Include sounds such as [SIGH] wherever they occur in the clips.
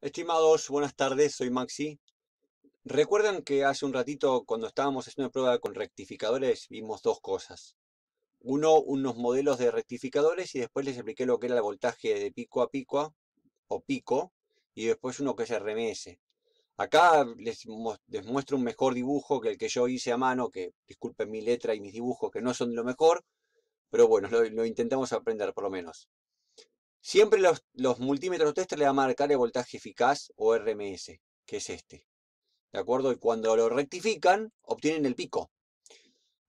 Estimados, buenas tardes, soy Maxi. Recuerdan que hace un ratito cuando estábamos haciendo una prueba con rectificadores vimos dos cosas. Uno, unos modelos de rectificadores y después les expliqué lo que era el voltaje de pico a pico o pico y después uno que es RMS. Acá les, muestro un mejor dibujo que el que yo hice a mano, que disculpen mi letra y mis dibujos que no son de lo mejor, pero bueno, lo intentamos aprender por lo menos. Siempre los, multímetros test le va a marcar el voltaje eficaz o RMS, que es este. ¿De acuerdo? Y cuando lo rectifican, obtienen el pico.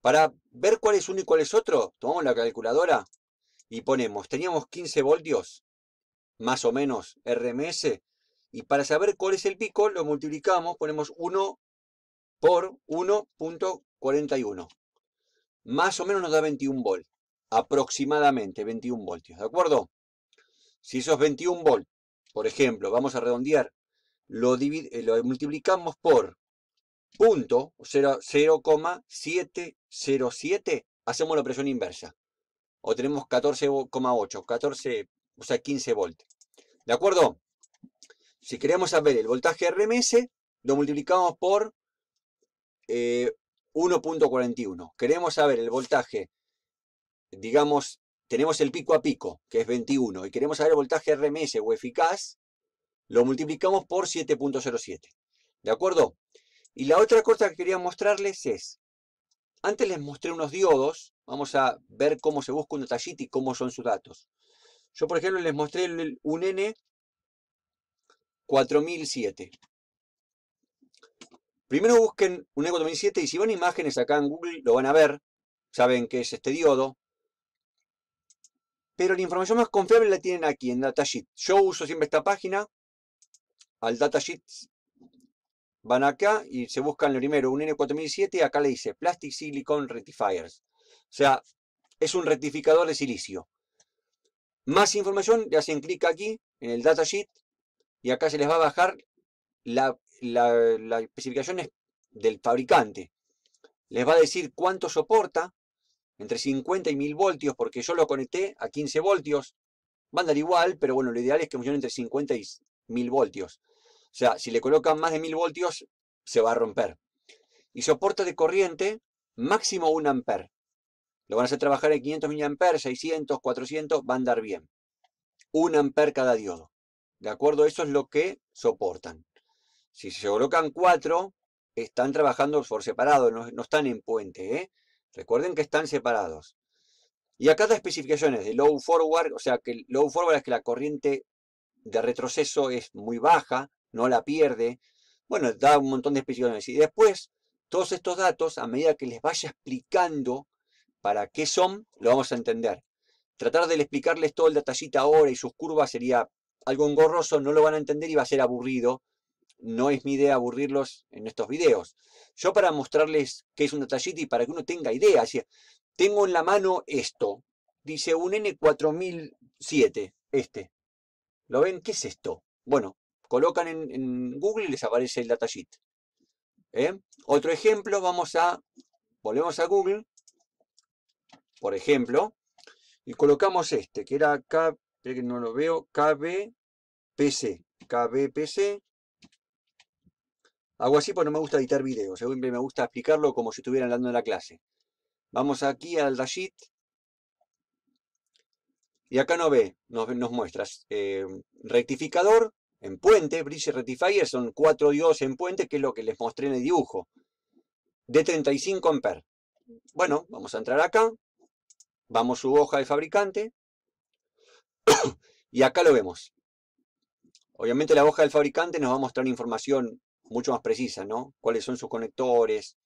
Para ver cuál es uno y cuál es otro, tomamos la calculadora y ponemos, teníamos 15 voltios, más o menos, RMS. Y para saber cuál es el pico, lo multiplicamos, ponemos 1 por 1.41. Más o menos nos da 21 volt, aproximadamente 21 voltios, ¿de acuerdo? Si es 21 volt, por ejemplo, vamos a redondear, lo, eh, lo multiplicamos por punto 0,707, hacemos la presión inversa. O tenemos 14,8, 14, o sea, 15 volts. ¿De acuerdo? Si queremos saber el voltaje RMS, lo multiplicamos por 1.41. Eh, queremos saber el voltaje, digamos, tenemos el pico a pico, que es 21, y queremos saber el voltaje RMS o eficaz, lo multiplicamos por 7.07. ¿De acuerdo? Y la otra cosa que quería mostrarles es, antes les mostré unos diodos, vamos a ver cómo se busca un detallito y cómo son sus datos. Yo, por ejemplo, les mostré un N4007. Primero busquen un n 4007 y si van imágenes acá en Google lo van a ver, saben que es este diodo, pero la información más confiable la tienen aquí, en Datasheet. Yo uso siempre esta página. Al Datasheet van acá y se buscan lo primero, un N4007, acá le dice Plastic Silicon Rectifiers. O sea, es un rectificador de silicio. Más información, le hacen clic aquí, en el datasheet, y acá se les va a bajar las especificaciones del fabricante. Les va a decir cuánto soporta, entre 50 y 1000 voltios, porque yo lo conecté a 15 voltios, Va a andar igual, pero bueno, lo ideal es que funcione entre 50 y 1000 voltios. O sea, si le colocan más de 1000 voltios, se va a romper. Y soporta de corriente, máximo 1 amper. Lo van a hacer trabajar en 500 mA, 600, 400, van a andar bien. 1 amper cada diodo. ¿De acuerdo? Eso es lo que soportan. Si se colocan 4, están trabajando por separado, no, no están en puente, ¿eh? Recuerden que están separados. Y acá da especificaciones de low forward, o sea que low forward es que la corriente de retroceso es muy baja, no la pierde. Bueno, da un montón de especificaciones. Y después, todos estos datos, a medida que les vaya explicando para qué son, lo vamos a entender. Tratar de explicarles todo el detallito ahora y sus curvas sería algo engorroso, no lo van a entender y va a ser aburrido no es mi idea aburrirlos en estos videos. Yo para mostrarles qué es un datasheet y para que uno tenga idea, tengo en la mano esto, dice un N4007, este. ¿Lo ven? ¿Qué es esto? Bueno, colocan en, Google y les aparece el datasheet. ¿eh? Otro ejemplo, vamos a, volvemos a Google, por ejemplo, y colocamos este, que era que no lo veo, KBPC, KBPC, Hago así porque no me gusta editar videos, me gusta explicarlo como si estuviera hablando en la clase. Vamos aquí al dashit. Y acá no ve, nos, nos muestras eh, rectificador en puente, Bridge Rectifier, son cuatro diodos en puente, que es lo que les mostré en el dibujo, de 35 amperes. Bueno, vamos a entrar acá, vamos su hoja de fabricante, [COUGHS] y acá lo vemos. Obviamente la hoja del fabricante nos va a mostrar información mucho más precisa, ¿no? Cuáles son sus conectores.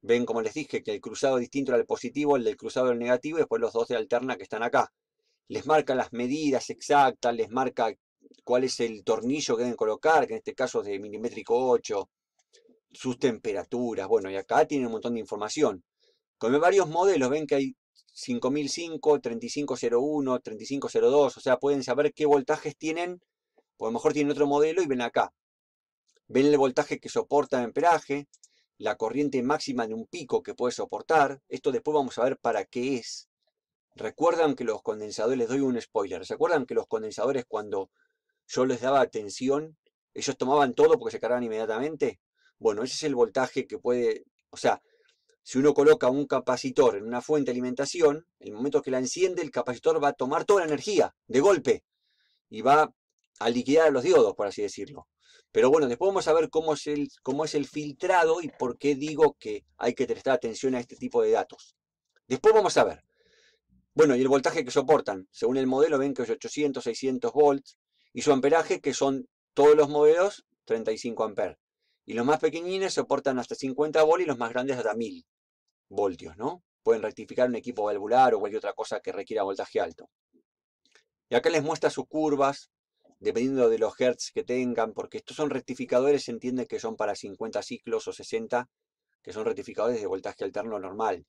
Ven, como les dije, que el cruzado distinto distinto el positivo, el del cruzado el negativo, y después los dos de alterna que están acá. Les marca las medidas exactas, les marca cuál es el tornillo que deben colocar, que en este caso es de milimétrico 8, sus temperaturas, bueno, y acá tienen un montón de información. Con varios modelos, ven que hay 5005, 3501, 3502, o sea, pueden saber qué voltajes tienen, o a lo mejor tienen otro modelo y ven acá ven el voltaje que soporta el amperaje, la corriente máxima de un pico que puede soportar. Esto después vamos a ver para qué es. Recuerdan que los condensadores, les doy un spoiler, ¿se acuerdan que los condensadores cuando yo les daba tensión, ellos tomaban todo porque se cargaban inmediatamente? Bueno, ese es el voltaje que puede, o sea, si uno coloca un capacitor en una fuente de alimentación, en el momento que la enciende, el capacitor va a tomar toda la energía de golpe y va a liquidar a los diodos, por así decirlo. Pero bueno, después vamos a ver cómo es el, cómo es el filtrado y por qué digo que hay que prestar atención a este tipo de datos. Después vamos a ver. Bueno, y el voltaje que soportan. Según el modelo ven que es 800, 600 volts. Y su amperaje, que son todos los modelos, 35 amperes. Y los más pequeñines soportan hasta 50 volts y los más grandes hasta 1000 voltios, ¿no? Pueden rectificar un equipo valvular o cualquier otra cosa que requiera voltaje alto. Y acá les muestra sus curvas, dependiendo de los hertz que tengan, porque estos son rectificadores, se entiende que son para 50 ciclos o 60, que son rectificadores de voltaje alterno normal.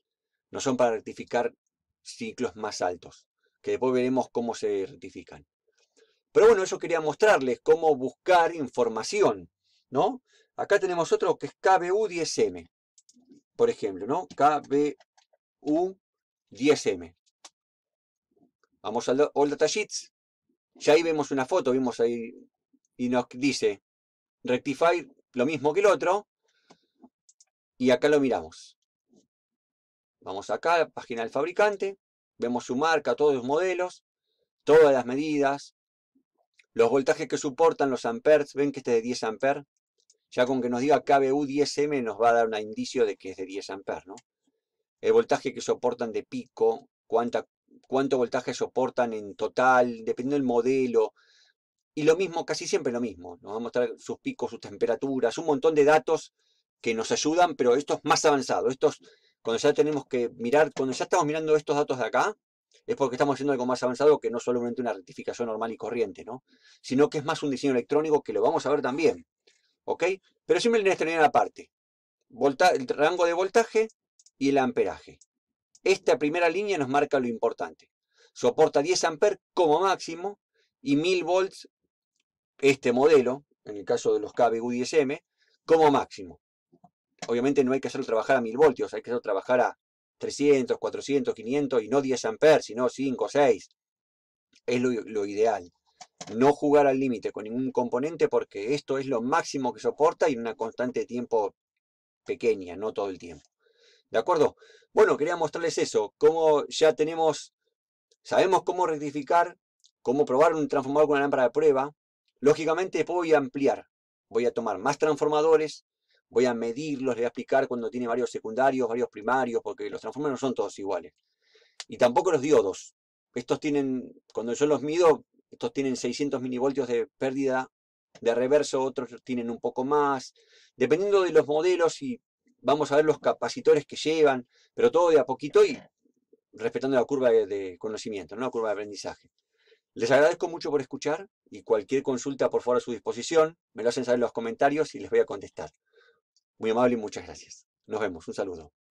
No son para rectificar ciclos más altos, que después veremos cómo se rectifican. Pero bueno, eso quería mostrarles, cómo buscar información, ¿no? Acá tenemos otro que es KBU10M, por ejemplo, ¿no? KBU10M. Vamos al Data Sheets. Ya ahí vemos una foto, vimos ahí, y nos dice Rectify lo mismo que el otro, y acá lo miramos. Vamos acá, página del fabricante, vemos su marca, todos los modelos, todas las medidas, los voltajes que soportan los amperes, ven que este es de 10 amperes, ya con que nos diga KBU10M nos va a dar un indicio de que es de 10 amperes, ¿no? El voltaje que soportan de pico, cuánta cuánto voltaje soportan en total, dependiendo del modelo. Y lo mismo, casi siempre lo mismo. Nos va a mostrar sus picos, sus temperaturas, un montón de datos que nos ayudan, pero esto es más avanzado. Estos, cuando ya tenemos que mirar, cuando ya estamos mirando estos datos de acá, es porque estamos haciendo algo más avanzado que no solamente una rectificación normal y corriente, ¿no? Sino que es más un diseño electrónico que lo vamos a ver también. ¿Ok? Pero siempre tenés que tener aparte. voltaje el rango de voltaje y el amperaje. Esta primera línea nos marca lo importante. Soporta 10 amperes como máximo y 1000 volts este modelo, en el caso de los KBU10M, como máximo. Obviamente no hay que hacerlo trabajar a 1000 voltios, hay que hacerlo trabajar a 300, 400, 500 y no 10 amperes, sino 5, 6. Es lo, lo ideal. No jugar al límite con ningún componente porque esto es lo máximo que soporta y en una constante de tiempo pequeña, no todo el tiempo. ¿De acuerdo? Bueno, quería mostrarles eso, Como ya tenemos, sabemos cómo rectificar, cómo probar un transformador con una lámpara de prueba. Lógicamente después voy a ampliar, voy a tomar más transformadores, voy a medirlos, les voy a explicar cuando tiene varios secundarios, varios primarios, porque los transformadores no son todos iguales. Y tampoco los diodos. Estos tienen, cuando yo los mido, estos tienen 600 milivoltios de pérdida de reverso, otros tienen un poco más. Dependiendo de los modelos y vamos a ver los capacitores que llevan, pero todo de a poquito y respetando la curva de, conocimiento, ¿no? la curva de aprendizaje. Les agradezco mucho por escuchar y cualquier consulta, por favor, a su disposición. Me lo hacen saber en los comentarios y les voy a contestar. Muy amable y muchas gracias. Nos vemos. Un saludo.